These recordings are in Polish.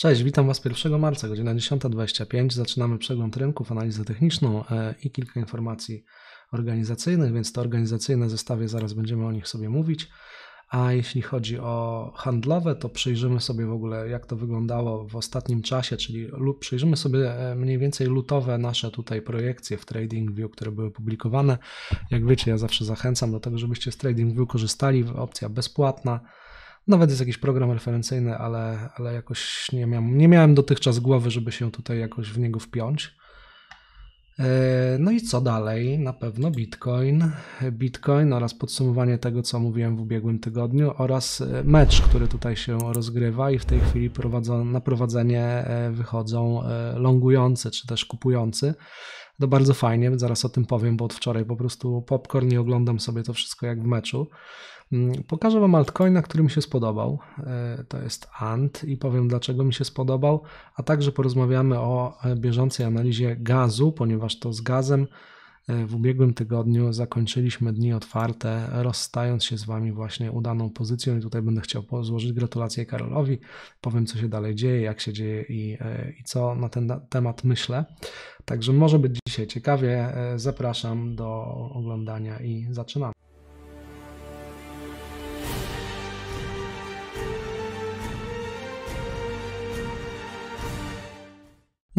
Cześć, witam Was 1 marca, godzina 10.25. Zaczynamy przegląd rynków, analizę techniczną e, i kilka informacji organizacyjnych, więc to organizacyjne zestawie zaraz będziemy o nich sobie mówić. A jeśli chodzi o handlowe, to przyjrzymy sobie w ogóle, jak to wyglądało w ostatnim czasie, czyli przyjrzymy sobie e, mniej więcej lutowe nasze tutaj projekcje w TradingView, które były publikowane. Jak wiecie, ja zawsze zachęcam do tego, żebyście z TradingView korzystali, opcja bezpłatna nawet jest jakiś program referencyjny, ale, ale jakoś nie miałem, nie miałem dotychczas głowy, żeby się tutaj jakoś w niego wpiąć. E, no i co dalej? Na pewno Bitcoin. Bitcoin oraz podsumowanie tego, co mówiłem w ubiegłym tygodniu, oraz e, mecz, który tutaj się rozgrywa i w tej chwili na prowadzenie e, wychodzą longujący czy też kupujący. To bardzo fajnie, zaraz o tym powiem, bo od wczoraj po prostu popcorn i oglądam sobie to wszystko jak w meczu. Mm, pokażę Wam altcoina, który mi się spodobał. E, to jest ANT i powiem dlaczego mi się spodobał, a także porozmawiamy o e, bieżącej analizie gazu, ponieważ to z gazem e, w ubiegłym tygodniu zakończyliśmy dni otwarte, rozstając się z Wami właśnie udaną pozycją i tutaj będę chciał złożyć gratulacje Karolowi, powiem co się dalej dzieje, jak się dzieje i, i co na ten temat myślę. Także może być dzisiaj ciekawie, zapraszam do oglądania i zaczynamy.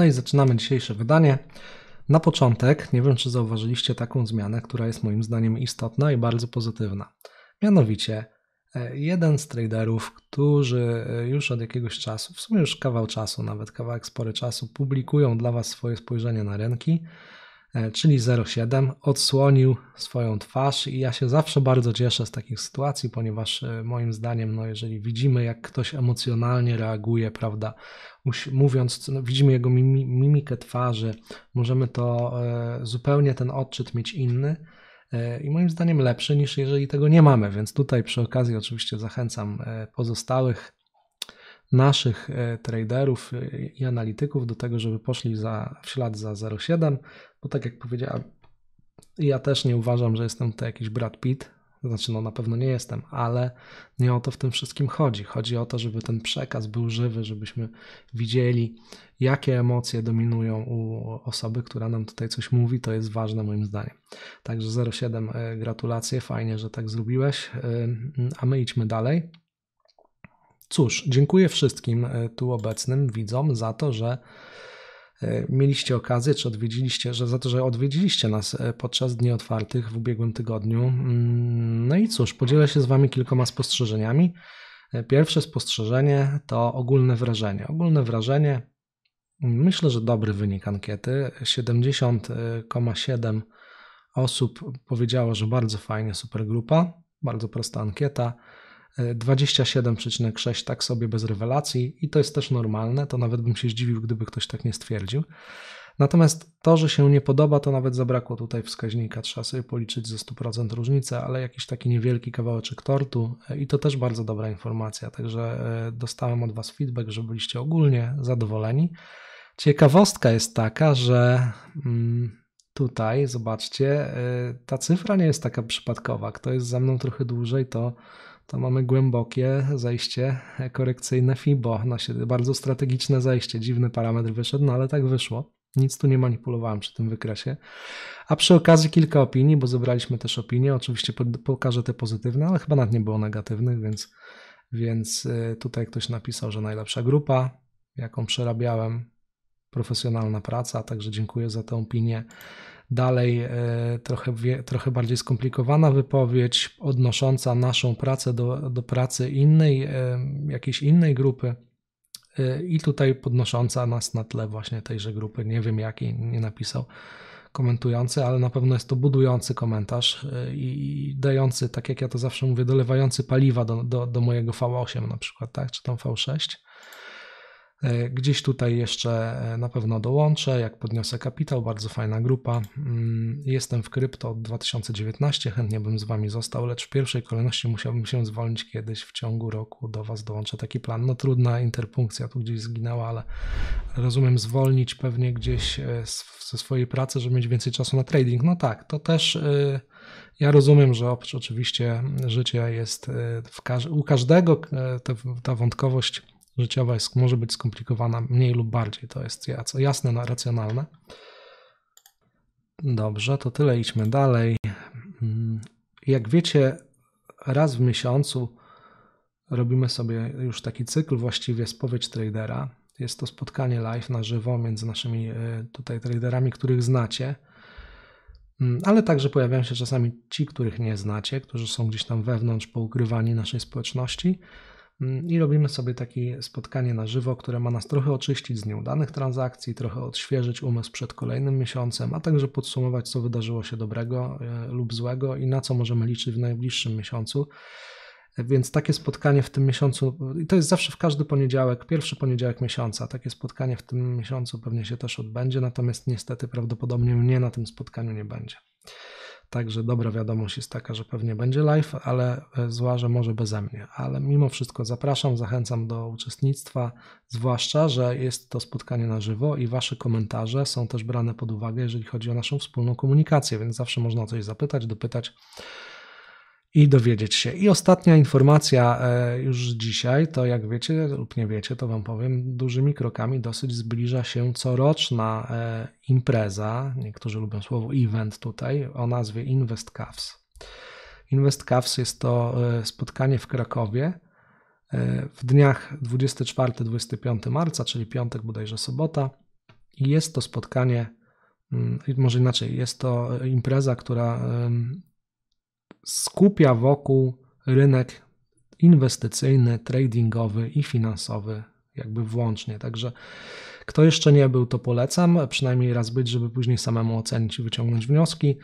No i zaczynamy dzisiejsze wydanie. Na początek, nie wiem czy zauważyliście taką zmianę, która jest moim zdaniem istotna i bardzo pozytywna. Mianowicie, e, jeden z traderów, którzy e, już od jakiegoś czasu, w sumie już kawał czasu, nawet kawałek spory czasu, publikują dla Was swoje spojrzenie na rynki, E, czyli 07, odsłonił swoją twarz i ja się zawsze bardzo cieszę z takich sytuacji, ponieważ e, moim zdaniem, no jeżeli widzimy, jak ktoś emocjonalnie reaguje, prawda, mówiąc, no, widzimy jego mimikę twarzy, możemy to e, zupełnie ten odczyt mieć inny i moim zdaniem lepszy niż jeżeli tego nie mamy, więc tutaj przy okazji oczywiście zachęcam pozostałych naszych e, traderów e, i analityków do tego, żeby poszli za, w ślad za 0,7, bo tak jak powiedziałem, ja też nie uważam, że jestem tutaj jakiś Brad Pitt, znaczy, no na pewno nie jestem, ale nie o to w tym wszystkim chodzi. Chodzi o to, żeby ten przekaz był żywy, żebyśmy widzieli, jakie emocje dominują u osoby, która nam tutaj coś mówi. To jest ważne moim zdaniem. Także 07, e, gratulacje, fajnie, że tak zrobiłeś. A my idźmy dalej. Cóż, dziękuję wszystkim e, tu obecnym widzom za to, że e, mieliście okazję, czy odwiedziliście, że za to, że odwiedziliście nas e, podczas dni otwartych w ubiegłym tygodniu. Mm, no i cóż, podzielę się z Wami kilkoma spostrzeżeniami. Pierwsze spostrzeżenie to ogólne wrażenie. Ogólne wrażenie, myślę, że dobry wynik ankiety. 70,7 osób powiedziało, że bardzo fajnie, super grupa, bardzo prosta ankieta. 27,6 tak sobie bez rewelacji i to jest też normalne, to nawet bym się zdziwił, gdyby ktoś tak nie stwierdził. Natomiast to, że się nie podoba, to nawet zabrakło tutaj wskaźnika. Trzeba sobie policzyć ze 100% różnicę, ale jakiś taki niewielki kawałeczek tortu e, i to też bardzo dobra informacja. Także e, dostałem od Was feedback, że byliście ogólnie zadowoleni. Ciekawostka jest taka, że mm, tutaj, zobaczcie, e, ta cyfra nie jest taka przypadkowa. Kto jest ze mną trochę dłużej, to to mamy głębokie zejście korekcyjne FIBO. No, bardzo strategiczne zejście, dziwny parametr wyszedł, no ale tak wyszło. Nic tu nie manipulowałem przy tym wykresie. A przy okazji kilka opinii, bo zebraliśmy też opinie. Oczywiście pokażę te pozytywne, ale chyba nawet nie było negatywnych, więc, więc y, tutaj ktoś napisał, że najlepsza grupa, jaką przerabiałem, profesjonalna praca, także dziękuję za tę opinię. Dalej e, trochę, trochę bardziej skomplikowana wypowiedź, odnosząca naszą pracę do, do pracy innej, e, jakiejś innej grupy e, i tutaj podnosząca nas na tle właśnie tejże grupy. Nie wiem jaki, nie napisał komentujący, ale na pewno jest to budujący komentarz i dający, tak jak ja to zawsze mówię, dolewający paliwa do, do, do mojego V8 na przykład, tak, czy tam V6. E, gdzieś tutaj jeszcze e, na pewno dołączę, jak podniosę kapitał, bardzo fajna grupa. Mm, jestem w krypto od 2019, chętnie bym z Wami został, lecz w pierwszej kolejności musiałbym się zwolnić kiedyś w ciągu roku, do Was dołączę taki plan. No trudna interpunkcja tu gdzieś zginęła, ale rozumiem zwolnić pewnie gdzieś e, ze swojej pracy, żeby mieć więcej czasu na trading. No tak, to też... Ja rozumiem, że oprócz oczywiście życia jest w każ u każdego ta wątkowość życiowa jest, może być skomplikowana mniej lub bardziej. To jest jasne, racjonalne. Dobrze, to tyle, idźmy dalej. Mm, jak wiecie, raz w miesiącu robimy sobie już taki cykl, właściwie spowiedź tradera. Jest to spotkanie live na żywo między naszymi e, tutaj traderami, których znacie, mm, ale także pojawiają się czasami ci, których nie znacie, którzy są gdzieś tam wewnątrz poukrywani naszej społeczności. Mm, i robimy sobie takie spotkanie na żywo, które ma nas trochę oczyścić z nieudanych transakcji, trochę odświeżyć umysł przed kolejnym miesiącem, a także podsumować, co wydarzyło się dobrego e, lub złego i na co możemy liczyć w najbliższym miesiącu. E, więc takie spotkanie w tym miesiącu, i to jest zawsze w każdy poniedziałek, pierwszy poniedziałek miesiąca, takie spotkanie w tym miesiącu pewnie się też odbędzie, natomiast niestety prawdopodobnie mnie na tym spotkaniu nie będzie. Także dobra wiadomość jest taka, że pewnie będzie live, ale e, zła, że może beze mnie. Ale mimo wszystko zapraszam, zachęcam do uczestnictwa, zwłaszcza, że jest to spotkanie na żywo i Wasze komentarze są też brane pod uwagę, jeżeli chodzi o naszą wspólną komunikację, więc zawsze można o coś zapytać, dopytać i dowiedzieć się. I ostatnia informacja e, już dzisiaj, to jak wiecie lub nie wiecie, to Wam powiem, dużymi krokami dosyć zbliża się coroczna e, impreza, niektórzy lubią słowo event tutaj, o nazwie Invest Cavs. Invest Cavs jest to e, spotkanie w Krakowie w dniach 24-25 marca, czyli piątek bodajże sobota. I jest to spotkanie, mm, może inaczej, jest to impreza, która skupia wokół rynek inwestycyjny, tradingowy i finansowy, jakby włącznie. Także kto jeszcze nie był, to polecam, przynajmniej raz być, żeby później samemu ocenić i wyciągnąć wnioski.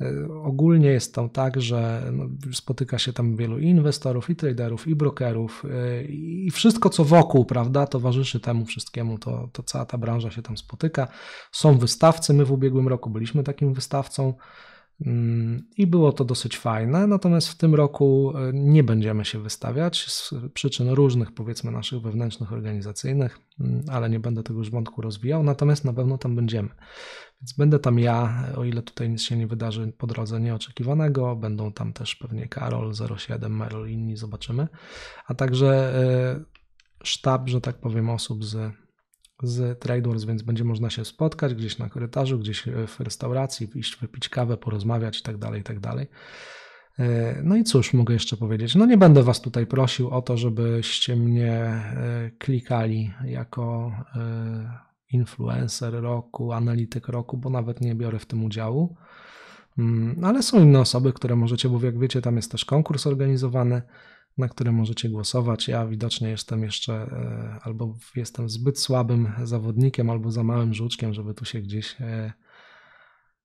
E, ogólnie jest to tak, że no, spotyka się tam wielu inwestorów, i traderów, i brokerów, e, i wszystko co wokół, prawda, towarzyszy temu wszystkiemu, to, to cała ta branża się tam spotyka. Są wystawcy, my w ubiegłym roku byliśmy takim wystawcą. Mm, I było to dosyć fajne, natomiast w tym roku e, nie będziemy się wystawiać z przyczyn różnych, powiedzmy, naszych wewnętrznych, organizacyjnych, mm, ale nie będę tego już wątku rozwijał, natomiast na pewno tam będziemy. Więc będę tam ja, o ile tutaj nic się nie wydarzy po drodze nieoczekiwanego, będą tam też pewnie Karol, 07, Merol, inni, zobaczymy, a także e, sztab, że tak powiem, osób z z Traders, więc będzie można się spotkać gdzieś na korytarzu, gdzieś e, w restauracji, iść wypić kawę, porozmawiać itd., tak dalej. Tak e, no i cóż mogę jeszcze powiedzieć? No nie będę Was tutaj prosił o to, żebyście mnie e, klikali jako influencer roku, analityk roku, bo nawet nie biorę w tym udziału. Mm, ale są inne osoby, które możecie, bo jak wiecie, tam jest też konkurs organizowany na które możecie głosować. Ja widocznie jestem jeszcze e, albo jestem zbyt słabym zawodnikiem, albo za małym żuczkiem, żeby tu się gdzieś e,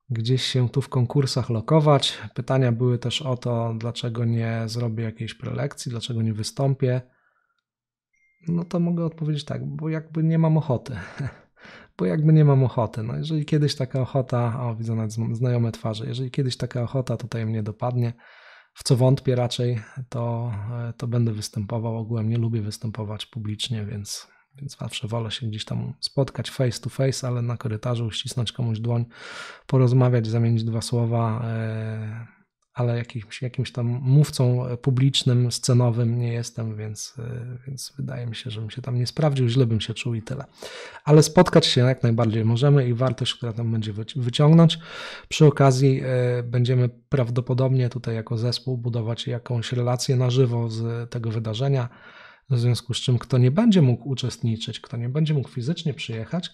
gdzieś się tu w konkursach lokować. Pytania były też o to, dlaczego nie zrobię jakiejś prelekcji, dlaczego nie wystąpię. No to mogę odpowiedzieć tak, bo jakby nie mam ochoty. bo jakby nie mam ochoty. No jeżeli kiedyś taka ochota, o widzę nawet znajome twarze, jeżeli kiedyś taka ochota tutaj mnie dopadnie, w co wątpię raczej, to, e, to będę występował. Ogółem nie lubię występować publicznie, więc, więc zawsze wolę się gdzieś tam spotkać face to face, ale na korytarzu ścisnąć komuś dłoń, porozmawiać, zamienić dwa słowa. E, ale jakimś, jakimś tam mówcą publicznym, scenowym nie jestem, więc, e, więc wydaje mi się, żebym się tam nie sprawdził, źle bym się czuł i tyle. Ale spotkać się jak najbardziej możemy i wartość, która tam będzie wyciągnąć. Przy okazji e, będziemy prawdopodobnie tutaj jako zespół budować jakąś relację na żywo z tego wydarzenia, w związku z czym kto nie będzie mógł uczestniczyć, kto nie będzie mógł fizycznie przyjechać,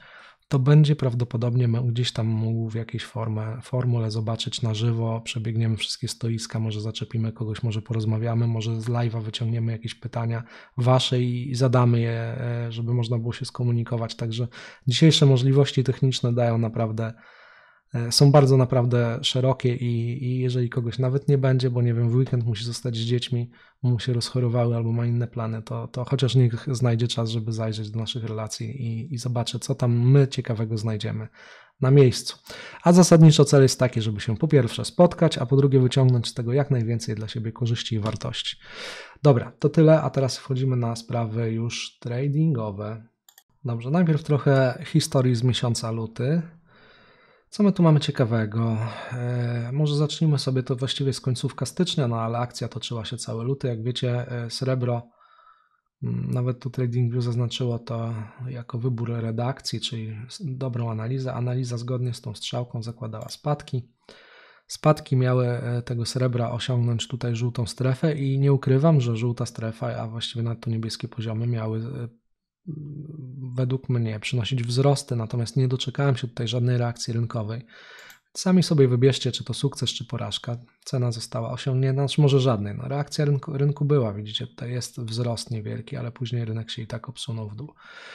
to będzie prawdopodobnie gdzieś tam mógł w jakiejś formę, formule zobaczyć na żywo, przebiegniemy wszystkie stoiska, może zaczepimy kogoś, może porozmawiamy, może z live'a wyciągniemy jakieś pytania wasze i zadamy je, e, żeby można było się skomunikować. Także dzisiejsze możliwości techniczne dają naprawdę E, są bardzo naprawdę szerokie i, i, jeżeli kogoś nawet nie będzie, bo nie wiem, w weekend musi zostać z dziećmi, mu się rozchorowały albo ma inne plany, to, to chociaż niech znajdzie czas, żeby zajrzeć do naszych relacji i, i zobaczy, co tam my ciekawego znajdziemy na miejscu. A zasadniczo cel jest taki, żeby się po pierwsze spotkać, a po drugie wyciągnąć z tego jak najwięcej dla siebie korzyści i wartości. Dobra, to tyle, a teraz wchodzimy na sprawy już tradingowe. Dobrze, najpierw trochę historii z miesiąca luty. Co my tu mamy ciekawego? E, może zacznijmy sobie, to właściwie z końcówka stycznia, no ale akcja toczyła się cały luty. Jak wiecie, e, srebro, mm, nawet tu TradingView zaznaczyło to jako wybór redakcji, czyli dobrą analizę. Analiza zgodnie z tą strzałką zakładała spadki. Spadki miały e, tego srebra osiągnąć tutaj żółtą strefę i nie ukrywam, że żółta strefa, a właściwie nawet to niebieskie poziomy miały według mnie przynosić wzrosty, natomiast nie doczekałem się tutaj żadnej reakcji rynkowej. Sami sobie wybierzcie, czy to sukces, czy porażka. Cena została osiągnięta, znaczy może żadnej. No, reakcja rynku, rynku była, widzicie, tutaj jest wzrost niewielki, ale później rynek się i tak obsunął w dół.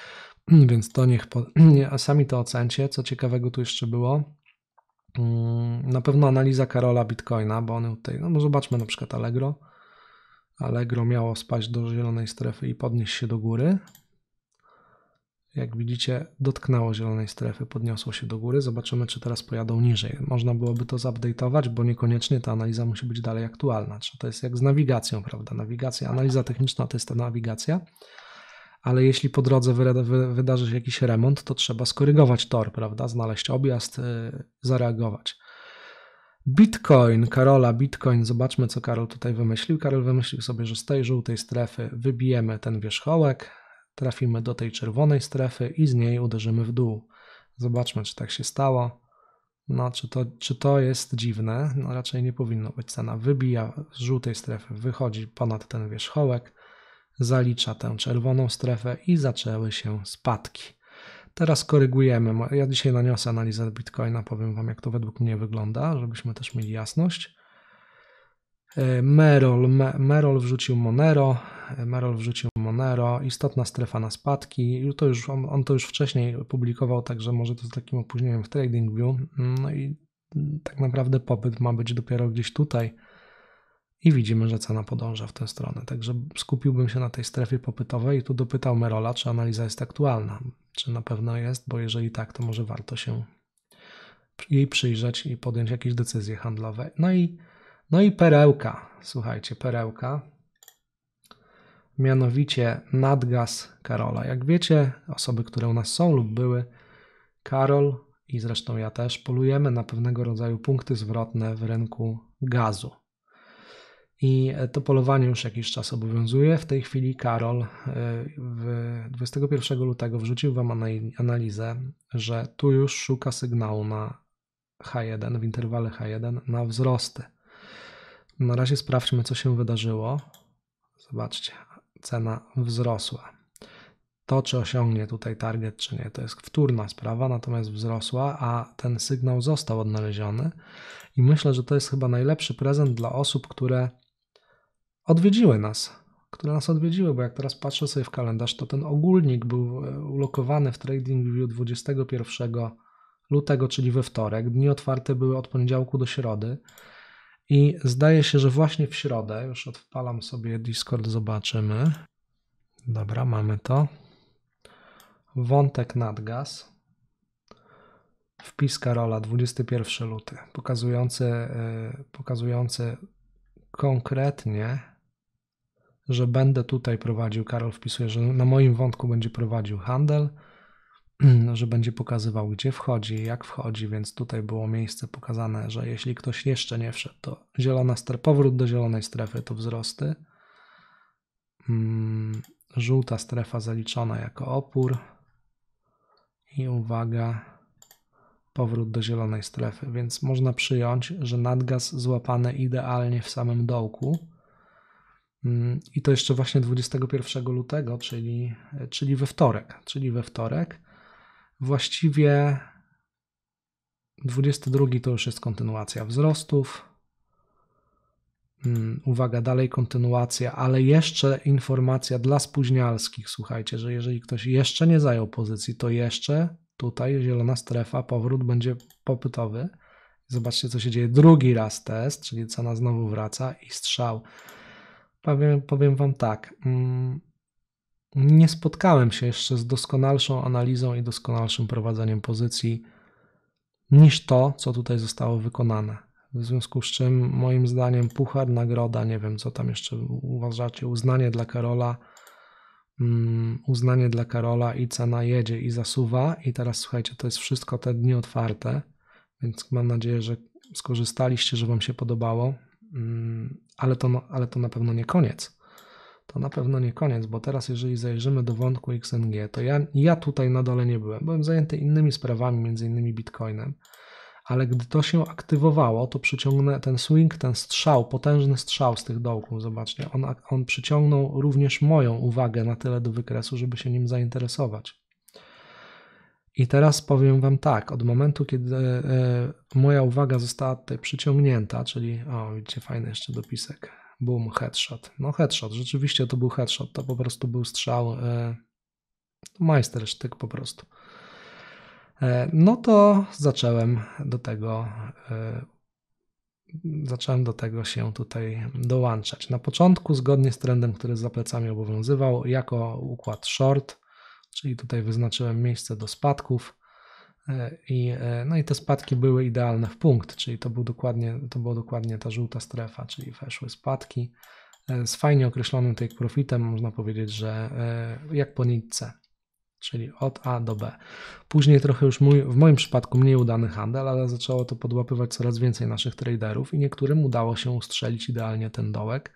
Więc to niech, po, nie, a sami to ocencie. Co ciekawego tu jeszcze było? Mm, na pewno analiza Karola Bitcoina, bo on tutaj, no, może zobaczmy na przykład Allegro. Allegro miało spaść do zielonej strefy i podnieść się do góry jak widzicie, dotknęło zielonej strefy, podniosło się do góry. Zobaczymy, czy teraz pojadą niżej. Można byłoby to zupdate'ować, bo niekoniecznie ta analiza musi być dalej aktualna. to jest jak z nawigacją, prawda? Nawigacja, analiza techniczna to jest ta nawigacja, ale jeśli po drodze wydarzy się jakiś remont, to trzeba skorygować tor, prawda? Znaleźć objazd, y, zareagować. Bitcoin, Karola, Bitcoin, zobaczmy co Karol tutaj wymyślił. Karol wymyślił sobie, że z tej żółtej strefy wybijemy ten wierzchołek, trafimy do tej czerwonej strefy i z niej uderzymy w dół. Zobaczmy, czy tak się stało. No, czy to, czy to jest dziwne? No, raczej nie powinno być. Cena wybija z żółtej strefy, wychodzi ponad ten wierzchołek, zalicza tę czerwoną strefę i zaczęły się spadki. Teraz korygujemy. Ja dzisiaj naniosę analizę Bitcoina, powiem Wam, jak to według mnie wygląda, żebyśmy też mieli jasność. E, Merol, Merol wrzucił Monero, Merol wrzucił Monero, istotna strefa na spadki. To już, on, on to już wcześniej publikował, także może to z takim opóźnieniem w TradingView. No i tak naprawdę popyt ma być dopiero gdzieś tutaj i widzimy, że cena podąża w tę stronę. Także skupiłbym się na tej strefie popytowej i tu dopytał Merola, czy analiza jest aktualna. Czy na pewno jest, bo jeżeli tak, to może warto się jej przyjrzeć i podjąć jakieś decyzje handlowe. No i, no i perełka, słuchajcie, perełka mianowicie nadgaz Karola. Jak wiecie, osoby, które u nas są lub były, Karol i zresztą ja też polujemy na pewnego rodzaju punkty zwrotne w rynku gazu. I to polowanie już jakiś czas obowiązuje. W tej chwili Karol 21 y, lutego wrzucił Wam analizę, że tu już szuka sygnału na H1, w interwale H1 na wzrosty. Na razie sprawdźmy, co się wydarzyło. Zobaczcie, cena wzrosła. To, czy osiągnie tutaj target, czy nie, to jest wtórna sprawa, natomiast wzrosła, a ten sygnał został odnaleziony. I myślę, że to jest chyba najlepszy prezent dla osób, które odwiedziły nas, które nas odwiedziły, bo jak teraz patrzę sobie w kalendarz, to ten ogólnik był e, ulokowany w trading view 21 lutego, czyli we wtorek. Dni otwarte były od poniedziałku do środy. I zdaje się, że właśnie w środę, już odpalam sobie Discord, zobaczymy. Dobra, mamy to. Wątek nadgaz. Wpis Karola 21 luty, pokazujący, y, pokazujący konkretnie, że będę tutaj prowadził, Karol wpisuje, że na moim wątku będzie prowadził handel No, że będzie pokazywał, gdzie wchodzi, jak wchodzi, więc tutaj było miejsce pokazane, że jeśli ktoś jeszcze nie wszedł, to zielona stref, powrót do zielonej strefy to wzrosty. Mm, żółta strefa zaliczona jako opór. I uwaga, powrót do zielonej strefy, więc można przyjąć, że nadgaz złapany idealnie w samym dołku. Mm, I to jeszcze właśnie 21 lutego, czyli, czyli we wtorek. Czyli we wtorek Właściwie 22 to już jest kontynuacja wzrostów. Mm, uwaga, dalej kontynuacja, ale jeszcze informacja dla spóźnialskich. Słuchajcie, że jeżeli ktoś jeszcze nie zajął pozycji, to jeszcze tutaj zielona strefa, powrót będzie popytowy. Zobaczcie, co się dzieje. Drugi raz test, czyli cena znowu wraca i strzał. Powiem, powiem Wam tak. Mm, nie spotkałem się jeszcze z doskonalszą analizą i doskonalszym prowadzeniem pozycji niż to, co tutaj zostało wykonane. W związku z czym, moim zdaniem, puchar, nagroda, nie wiem co tam jeszcze uważacie, uznanie dla Karola, um, uznanie dla Karola i cena jedzie i zasuwa. I teraz słuchajcie, to jest wszystko te dni otwarte, więc mam nadzieję, że skorzystaliście, że Wam się podobało, um, ale, to, ale to na pewno nie koniec to na pewno nie koniec, bo teraz jeżeli zajrzymy do wątku XNG, to ja, ja tutaj na dole nie byłem. Byłem zajęty innymi sprawami, między innymi Bitcoinem, ale gdy to się aktywowało, to przyciągnę ten swing, ten strzał, potężny strzał z tych dołków, zobaczcie, on, on przyciągnął również moją uwagę na tyle do wykresu, żeby się nim zainteresować. I teraz powiem Wam tak, od momentu, kiedy e, e, moja uwaga została tutaj przyciągnięta, czyli, o widzicie, fajny jeszcze dopisek, Boom, headshot. No headshot, rzeczywiście to był headshot, to po prostu był strzał. E, no, majstersztyk po prostu. E, no to zacząłem do tego e, zacząłem do tego się tutaj dołączać. Na początku, zgodnie z trendem, który za plecami obowiązywał, jako układ short, czyli tutaj wyznaczyłem miejsce do spadków, E, I, e, no i te spadki były idealne w punkt, czyli to, był dokładnie, to była dokładnie ta żółta strefa, czyli weszły spadki e, z fajnie określonym take profitem, można powiedzieć, że jak po nitce, czyli od A do B. Później trochę już mój, w moim przypadku mniej udany handel, ale zaczęło to podłapywać coraz więcej naszych traderów i niektórym udało się ustrzelić idealnie ten dołek.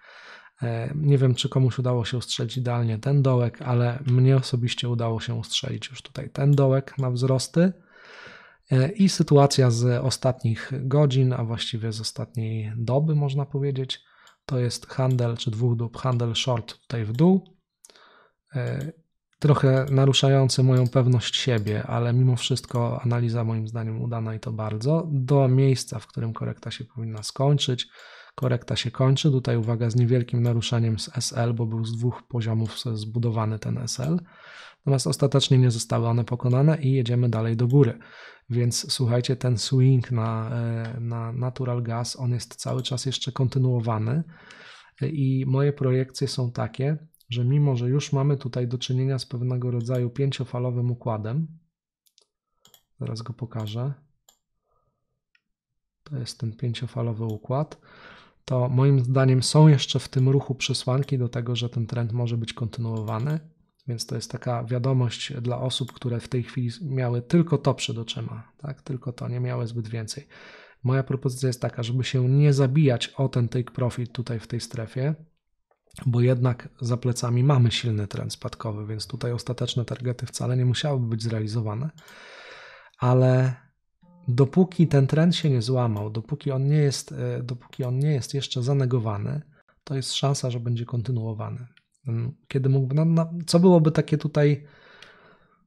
Nie wiem, czy komuś udało się ustrzelić idealnie ten dołek, ale mnie osobiście udało się ustrzelić już tutaj ten dołek na wzrosty E, I sytuacja z ostatnich godzin, a właściwie z ostatniej doby, można powiedzieć, to jest handel czy dwóch dób, handel short tutaj w dół. E, trochę naruszający moją pewność siebie, ale mimo wszystko analiza moim zdaniem udana i to bardzo. Do miejsca, w którym korekta się powinna skończyć, Korekta się kończy. Tutaj uwaga z niewielkim naruszeniem z SL, bo był z dwóch poziomów zbudowany ten SL. Natomiast ostatecznie nie zostały one pokonane i jedziemy dalej do góry. Więc słuchajcie, ten swing na, e, na natural gas, on jest cały czas jeszcze kontynuowany. E, I moje projekcje są takie, że mimo, że już mamy tutaj do czynienia z pewnego rodzaju pięciofalowym układem, zaraz go pokażę, to jest ten pięciofalowy układ, to moim zdaniem są jeszcze w tym ruchu przesłanki do tego, że ten trend może być kontynuowany. Więc to jest taka wiadomość dla osób, które w tej chwili miały tylko to przed oczyma, tak? tylko to, nie miały zbyt więcej. Moja propozycja jest taka, żeby się nie zabijać o ten take profit tutaj w tej strefie, bo jednak za plecami mamy silny trend spadkowy, więc tutaj ostateczne targety wcale nie musiałyby być zrealizowane, ale dopóki ten trend się nie złamał, dopóki on nie jest, e, dopóki on nie jest jeszcze zanegowany, to jest szansa, że będzie kontynuowany. Mm, kiedy mógłby, no, no, co byłoby takie tutaj,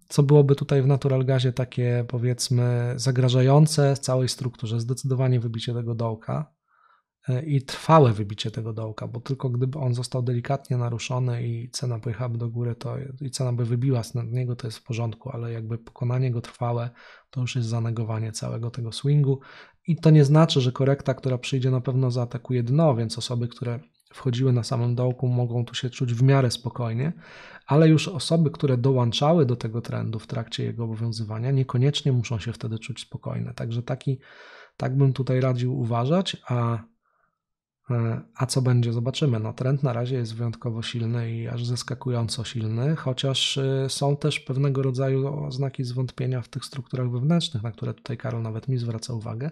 co byłoby tutaj w Natural Gazie takie powiedzmy zagrażające całej strukturze, zdecydowanie wybicie tego dołka, E, i trwałe wybicie tego dołka, bo tylko gdyby on został delikatnie naruszony i cena pojechałaby do góry, to i cena by wybiła z niego, to jest w porządku, ale jakby pokonanie go trwałe, to już jest zanegowanie całego tego swingu i to nie znaczy, że korekta, która przyjdzie na pewno zaatakuje dno, więc osoby, które wchodziły na samym dołku, mogą tu się czuć w miarę spokojnie, ale już osoby, które dołączały do tego trendu w trakcie jego obowiązywania, niekoniecznie muszą się wtedy czuć spokojne. Także taki, tak bym tutaj radził uważać, a E, a co będzie, zobaczymy. No, trend na razie jest wyjątkowo silny i aż zaskakująco silny, chociaż e, są też pewnego rodzaju znaki zwątpienia w tych strukturach wewnętrznych, na które tutaj Karol nawet mi zwraca uwagę.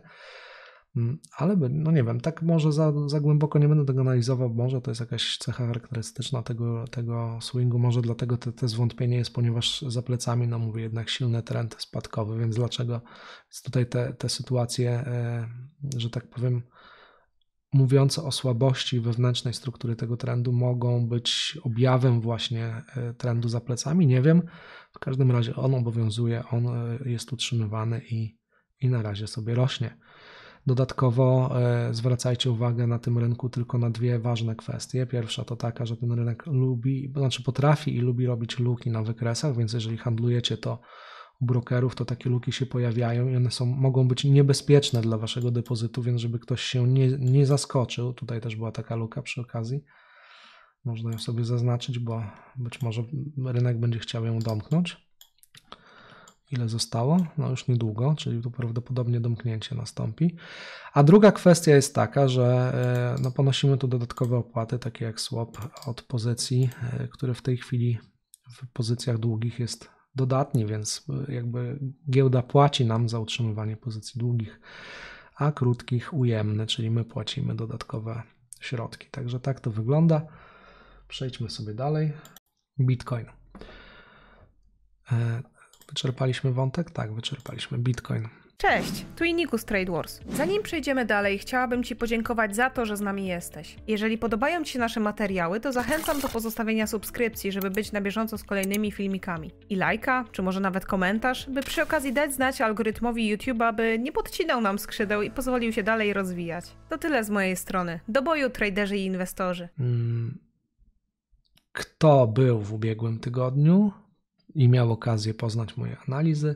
Mm, ale no nie wiem, tak może za, za głęboko nie będę tego analizował, może to jest jakaś cecha charakterystyczna tego, tego swingu, może dlatego te, te zwątpienie jest, ponieważ za plecami, no mówię, jednak silny trend spadkowy, więc dlaczego więc tutaj te, te sytuacje, e, że tak powiem, mówiące o słabości wewnętrznej struktury tego trendu mogą być objawem właśnie e, trendu za plecami. Nie wiem. W każdym razie on obowiązuje, on e, jest utrzymywany i, i na razie sobie rośnie. Dodatkowo e, zwracajcie uwagę na tym rynku tylko na dwie ważne kwestie. Pierwsza to taka, że ten rynek lubi, znaczy potrafi i lubi robić luki na wykresach, więc jeżeli handlujecie to brokerów, to takie luki się pojawiają i one są, mogą być niebezpieczne dla waszego depozytu, więc żeby ktoś się nie, nie zaskoczył, tutaj też była taka luka przy okazji, można ją sobie zaznaczyć, bo być może rynek będzie chciał ją domknąć. Ile zostało? No już niedługo, czyli tu prawdopodobnie domknięcie nastąpi. A druga kwestia jest taka, że e, no, ponosimy tu dodatkowe opłaty, takie jak swap od pozycji, e, które w tej chwili w pozycjach długich jest dodatni, więc e, jakby giełda płaci nam za utrzymywanie pozycji długich, a krótkich ujemne, czyli my płacimy dodatkowe środki. Także tak to wygląda. Przejdźmy sobie dalej. Bitcoin. E, wyczerpaliśmy wątek? Tak, wyczerpaliśmy Bitcoin. Cześć, tu Iniku z Trade Wars. Zanim przejdziemy dalej, chciałabym Ci podziękować za to, że z nami jesteś. Jeżeli podobają Ci się nasze materiały, to zachęcam do pozostawienia subskrypcji, żeby być na bieżąco z kolejnymi filmikami. I lajka, czy może nawet komentarz, by przy okazji dać znać algorytmowi YouTube'a, by nie podcinał nam skrzydeł i pozwolił się dalej rozwijać. To tyle z mojej strony. Do boju, traderzy i inwestorzy. Mm, kto był w ubiegłym tygodniu i miał okazję poznać moje analizy?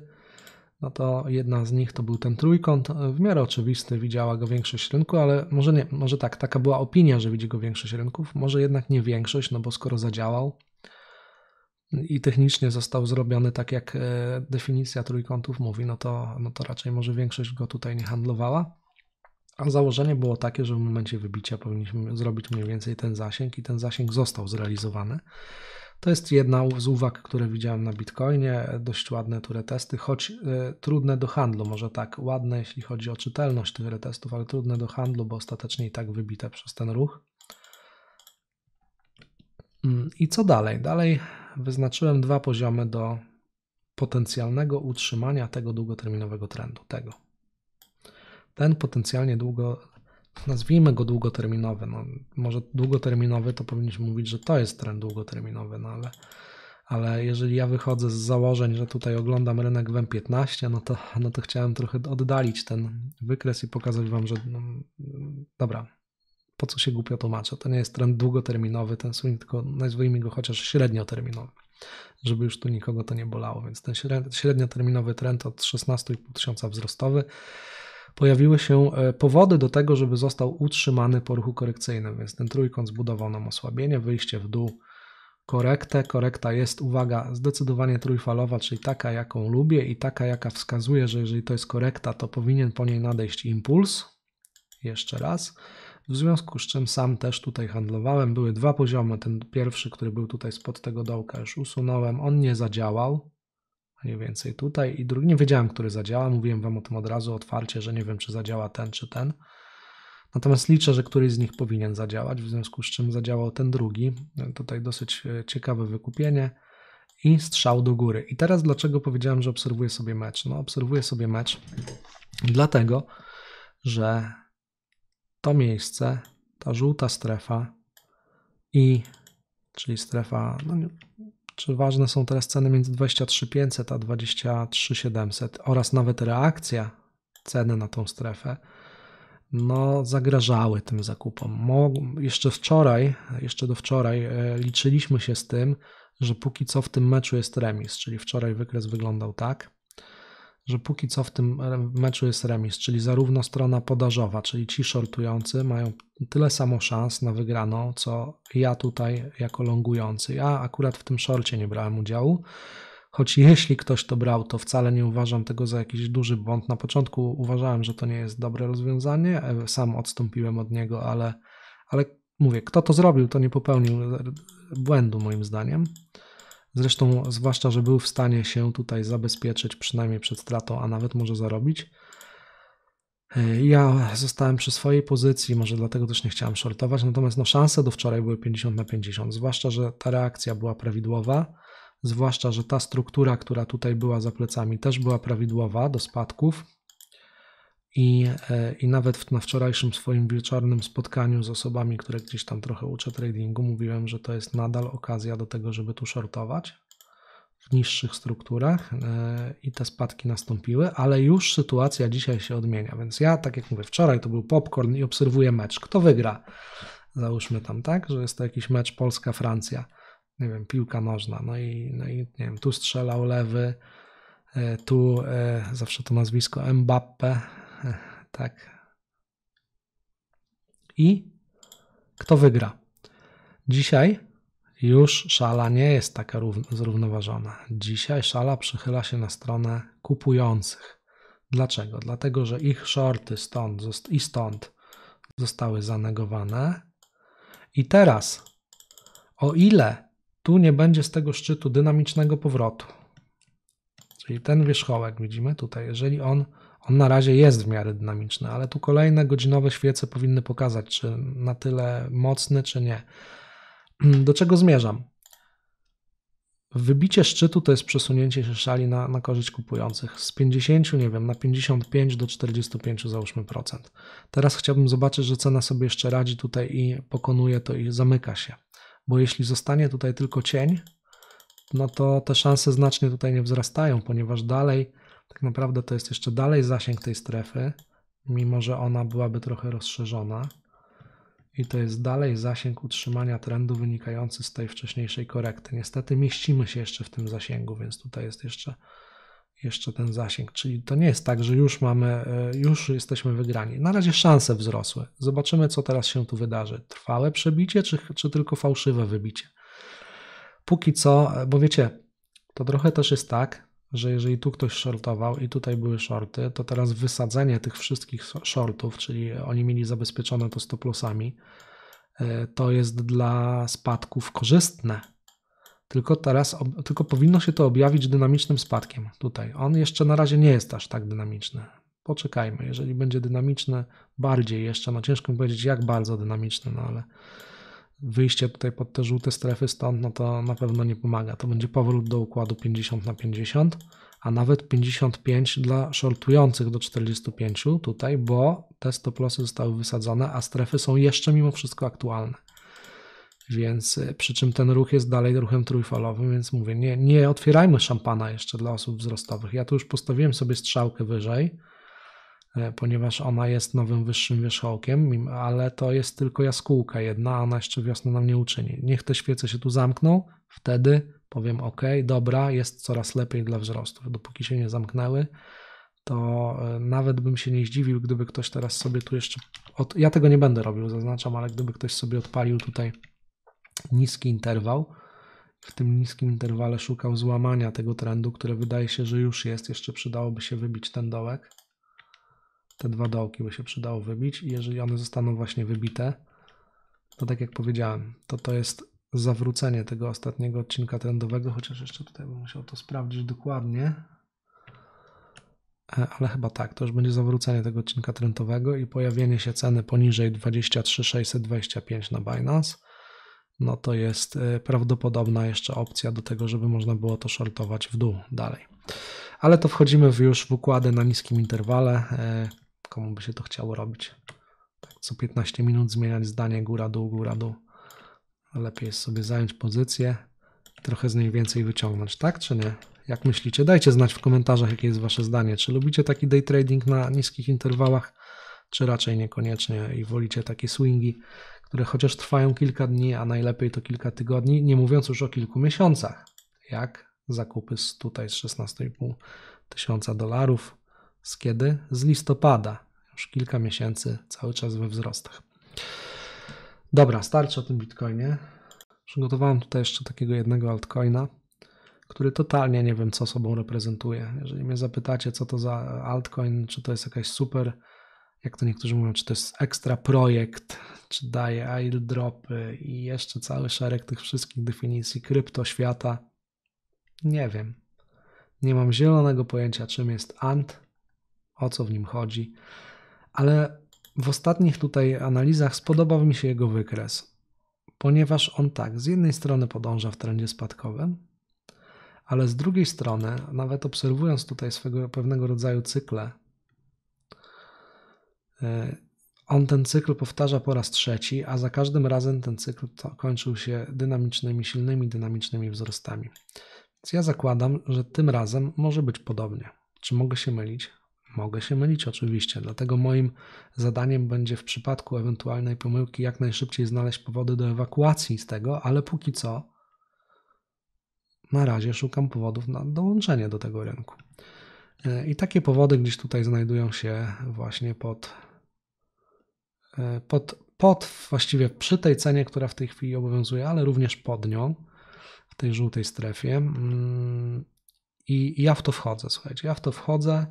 no to jedna z nich to był ten trójkąt, w miarę oczywisty, widziała go większość rynku, ale może nie, może tak, taka była opinia, że widzi go większość rynków, może jednak nie większość, no bo skoro zadziałał i technicznie został zrobiony tak, jak e, definicja trójkątów mówi, no to, no to raczej może większość go tutaj nie handlowała. A założenie było takie, że w momencie wybicia powinniśmy zrobić mniej więcej ten zasięg i ten zasięg został zrealizowany. To jest jedna z uwag, które widziałem na Bitcoinie. Dość ładne tu retesty, choć y, trudne do handlu. Może tak, ładne jeśli chodzi o czytelność tych retestów, ale trudne do handlu, bo ostatecznie i tak wybite przez ten ruch. Mm, I co dalej? Dalej wyznaczyłem dwa poziomy do potencjalnego utrzymania tego długoterminowego trendu. Tego. Ten potencjalnie długo, nazwijmy go długoterminowy. No, może długoterminowy to powinniśmy mówić, że to jest trend długoterminowy, no ale, ale jeżeli ja wychodzę z założeń, że tutaj oglądam rynek w M15, no to, no to chciałem trochę oddalić ten wykres i pokazać Wam, że no, dobra, po co się głupio tłumaczę, to nie jest trend długoterminowy, ten swing, tylko nazwijmy go chociaż średnioterminowy, żeby już tu nikogo to nie bolało, więc ten średnioterminowy trend od 16,5 tysiąca wzrostowy pojawiły się e, powody do tego, żeby został utrzymany po ruchu korekcyjnym, więc ten trójkąt zbudował nam osłabienie, wyjście w dół, korektę. Korekta jest, uwaga, zdecydowanie trójfalowa, czyli taka, jaką lubię i taka, jaka wskazuje, że jeżeli to jest korekta, to powinien po niej nadejść impuls. Jeszcze raz. W związku z czym sam też tutaj handlowałem. Były dwa poziomy. Ten pierwszy, który był tutaj spod tego dołka, już usunąłem. On nie zadziałał mniej więcej tutaj i drugi, nie wiedziałem, który zadziała, mówiłem Wam o tym od razu otwarcie, że nie wiem, czy zadziała ten, czy ten. Natomiast liczę, że któryś z nich powinien zadziałać, w związku z czym zadziałał ten drugi. Tutaj dosyć e, ciekawe wykupienie i strzał do góry. I teraz dlaczego powiedziałem, że obserwuję sobie mecz? No, obserwuję sobie mecz dlatego, że to miejsce, ta żółta strefa i czyli strefa, no, czy ważne są teraz ceny między 23500 a 23700 oraz nawet reakcja ceny na tą strefę, no zagrażały tym zakupom. jeszcze wczoraj, jeszcze do wczoraj e, liczyliśmy się z tym, że póki co w tym meczu jest remis, czyli wczoraj wykres wyglądał tak, że póki co w tym meczu jest remis, czyli zarówno strona podażowa, czyli ci shortujący mają tyle samo szans na wygraną, co ja tutaj jako longujący. Ja akurat w tym shorcie nie brałem udziału, choć jeśli ktoś to brał, to wcale nie uważam tego za jakiś duży błąd. Na początku uważałem, że to nie jest dobre rozwiązanie, e, sam odstąpiłem od niego, ale, ale mówię, kto to zrobił, to nie popełnił błędu moim zdaniem. Zresztą, zwłaszcza, że był w stanie się tutaj zabezpieczyć przynajmniej przed stratą, a nawet może zarobić. Y, ja zostałem przy swojej pozycji, może dlatego też nie chciałem shortować, natomiast no, szanse do wczoraj były 50 na 50, zwłaszcza, że ta reakcja była prawidłowa, zwłaszcza, że ta struktura, która tutaj była za plecami też była prawidłowa do spadków, i, e, I nawet na wczorajszym swoim wieczornym spotkaniu z osobami, które gdzieś tam trochę uczę tradingu, mówiłem, że to jest nadal okazja do tego, żeby tu shortować w niższych strukturach e, i te spadki nastąpiły, ale już sytuacja dzisiaj się odmienia. Więc ja, tak jak mówię, wczoraj to był popcorn i obserwuję mecz. Kto wygra? Załóżmy tam, tak, że jest to jakiś mecz Polska-Francja, nie wiem, piłka nożna, no i, no i nie wiem, tu strzelał lewy, e, tu zawsze to nazwisko Mbappe, Tak. I kto wygra? Dzisiaj już szala nie jest taka zrównoważona. Dzisiaj szala przychyla się na stronę kupujących. Dlaczego? Dlatego, że ich shorty stąd i stąd zostały zanegowane. I teraz, o ile tu nie będzie z tego szczytu dynamicznego powrotu, czyli ten wierzchołek, widzimy tutaj, jeżeli on on na razie jest w miarę dynamiczny, ale tu kolejne godzinowe świece powinny pokazać, czy na tyle mocny, czy nie. Do czego zmierzam? Wybicie szczytu to jest przesunięcie się szali na, na korzyść kupujących z 50, nie wiem, na 55 do 45 załóżmy procent. Teraz chciałbym zobaczyć, że cena sobie jeszcze radzi tutaj i pokonuje to i zamyka się. Bo jeśli zostanie tutaj tylko cień, no to te szanse znacznie tutaj nie wzrastają, ponieważ dalej tak naprawdę to jest jeszcze dalej zasięg tej strefy, mimo że ona byłaby trochę rozszerzona. I to jest dalej zasięg utrzymania trendu wynikający z tej wcześniejszej korekty. Niestety mieścimy się jeszcze w tym zasięgu, więc tutaj jest jeszcze, jeszcze ten zasięg. Czyli to nie jest tak, że już mamy, e, już jesteśmy wygrani. Na razie szanse wzrosły. Zobaczymy, co teraz się tu wydarzy. Trwałe przebicie, czy, czy tylko fałszywe wybicie? Póki co, e, bo wiecie, to trochę też jest tak, że jeżeli tu ktoś shortował i tutaj były shorty, to teraz wysadzenie tych wszystkich shortów, czyli oni mieli zabezpieczone to stop lossami, e, to jest dla spadków korzystne. Tylko teraz, tylko powinno się to objawić dynamicznym spadkiem tutaj. On jeszcze na razie nie jest aż tak dynamiczny. Poczekajmy, jeżeli będzie dynamiczny, bardziej jeszcze, no ciężko powiedzieć jak bardzo dynamiczny, no ale wyjście tutaj pod te żółte strefy stąd, no to na pewno nie pomaga. To będzie powrót do układu 50 na 50, a nawet 55 dla shortujących do 45 tutaj, bo te stop lossy zostały wysadzone, a strefy są jeszcze mimo wszystko aktualne. Więc y, przy czym ten ruch jest dalej ruchem trójfalowym, więc mówię, nie, nie otwierajmy szampana jeszcze dla osób wzrostowych. Ja tu już postawiłem sobie strzałkę wyżej, E, ponieważ ona jest nowym wyższym wierzchołkiem, ale to jest tylko jaskółka jedna, a ona jeszcze wiosny nam nie uczyni. Niech te świece się tu zamkną, wtedy powiem ok, dobra, jest coraz lepiej dla wzrostów. Dopóki się nie zamknęły, to e, nawet bym się nie zdziwił, gdyby ktoś teraz sobie tu jeszcze. Od... Ja tego nie będę robił, zaznaczam, ale gdyby ktoś sobie odpalił tutaj niski interwał, w tym niskim interwale szukał złamania tego trendu, które wydaje się, że już jest, jeszcze przydałoby się wybić ten dołek te dwa dołki by się przydało wybić i jeżeli one zostaną właśnie wybite, to tak jak powiedziałem, to to jest zawrócenie tego ostatniego odcinka trendowego, chociaż jeszcze tutaj bym musiał to sprawdzić dokładnie, e, ale chyba tak, to już będzie zawrócenie tego odcinka trendowego i pojawienie się ceny poniżej 23625 na Binance, no to jest e, prawdopodobna jeszcze opcja do tego, żeby można było to shortować w dół dalej. Ale to wchodzimy już w układy na niskim interwale, e, komu by się to chciało robić. Tak, co 15 minut zmieniać zdanie góra, dół, góra, dół. Lepiej jest sobie zająć pozycję, trochę z niej więcej wyciągnąć, tak czy nie? Jak myślicie? Dajcie znać w komentarzach, jakie jest wasze zdanie. Czy lubicie taki day trading na niskich interwałach, czy raczej niekoniecznie i wolicie takie swingi, które chociaż trwają kilka dni, a najlepiej to kilka tygodni, nie mówiąc już o kilku miesiącach, jak zakupy z tutaj z 16,5 tysiąca dolarów z kiedy? Z listopada. Już kilka miesięcy cały czas we wzrostach. Dobra, starczy o tym Bitcoinie. Przygotowałem tutaj jeszcze takiego jednego altcoina, który totalnie nie wiem, co sobą reprezentuje. Jeżeli mnie zapytacie, co to za altcoin, czy to jest jakaś super, jak to niektórzy mówią, czy to jest ekstra projekt, czy daje airdropy i jeszcze cały szereg tych wszystkich definicji kryptoświata. Nie wiem. Nie mam zielonego pojęcia, czym jest ANT, o co w nim chodzi, ale w ostatnich tutaj analizach spodobał mi się jego wykres, ponieważ on tak, z jednej strony podąża w trendzie spadkowym, ale z drugiej strony, nawet obserwując tutaj swego pewnego rodzaju cykle, y, on ten cykl powtarza po raz trzeci, a za każdym razem ten cykl kończył się dynamicznymi, silnymi, dynamicznymi wzrostami. Więc ja zakładam, że tym razem może być podobnie. Czy mogę się mylić? Mogę się mylić oczywiście, dlatego moim zadaniem będzie w przypadku ewentualnej pomyłki jak najszybciej znaleźć powody do ewakuacji z tego, ale póki co na razie szukam powodów na dołączenie do tego rynku. E, I takie powody gdzieś tutaj znajdują się właśnie pod, e, pod, pod właściwie przy tej cenie, która w tej chwili obowiązuje, ale również pod nią, w tej żółtej strefie. Mm, I ja w to wchodzę, słuchajcie, ja w to wchodzę.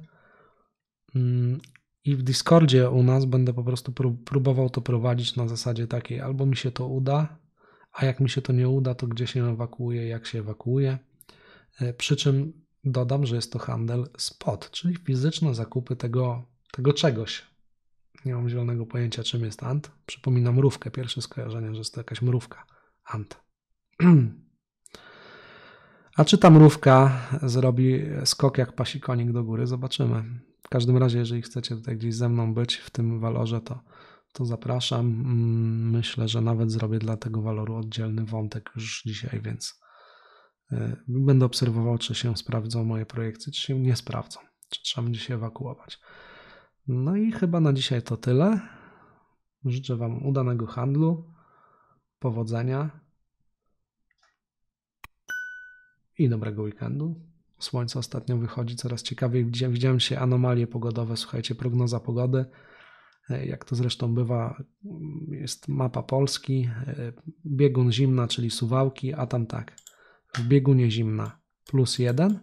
Mm, I w Discordzie u nas będę po prostu próbował to prowadzić na zasadzie takiej, albo mi się to uda, a jak mi się to nie uda, to gdzie się ewakuuje, jak się ewakuuje. E, przy czym dodam, że jest to handel spot, czyli fizyczne zakupy tego, tego czegoś. Nie mam zielonego pojęcia, czym jest ant. Przypominam mrówkę, pierwsze skojarzenie, że jest to jakaś mrówka. Ant. A czy ta mrówka zrobi skok jak pasikonik do góry? Zobaczymy każdym razie, jeżeli chcecie tutaj gdzieś ze mną być w tym walorze, to, to zapraszam. Mm, myślę, że nawet zrobię dla tego waloru oddzielny wątek już dzisiaj, więc y, będę obserwował, czy się sprawdzą moje projekcje, czy się nie sprawdzą, czy trzeba będzie się ewakuować. No i chyba na dzisiaj to tyle. Życzę Wam udanego handlu, powodzenia i dobrego weekendu. Słońce ostatnio wychodzi coraz ciekawiej. Widziałem się anomalie pogodowe, słuchajcie, prognoza pogody. E, jak to zresztą bywa, jest mapa Polski, e, biegun zimna, czyli Suwałki, a tam tak, w biegunie zimna plus jeden,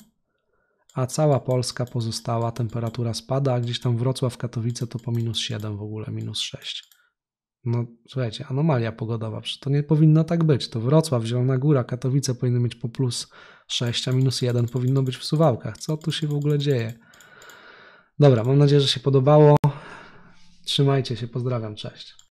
a cała Polska pozostała, temperatura spada, a gdzieś tam Wrocław, Katowice to po minus siedem, w ogóle, minus sześć. No słuchajcie, anomalia pogodowa, przecież to nie powinno tak być. To Wrocław, Zielona Góra, Katowice powinny mieć po plus 6, a minus 1 powinno być w Suwałkach. Co tu się w ogóle dzieje? Dobra, mam nadzieję, że się podobało. Trzymajcie się, pozdrawiam, cześć.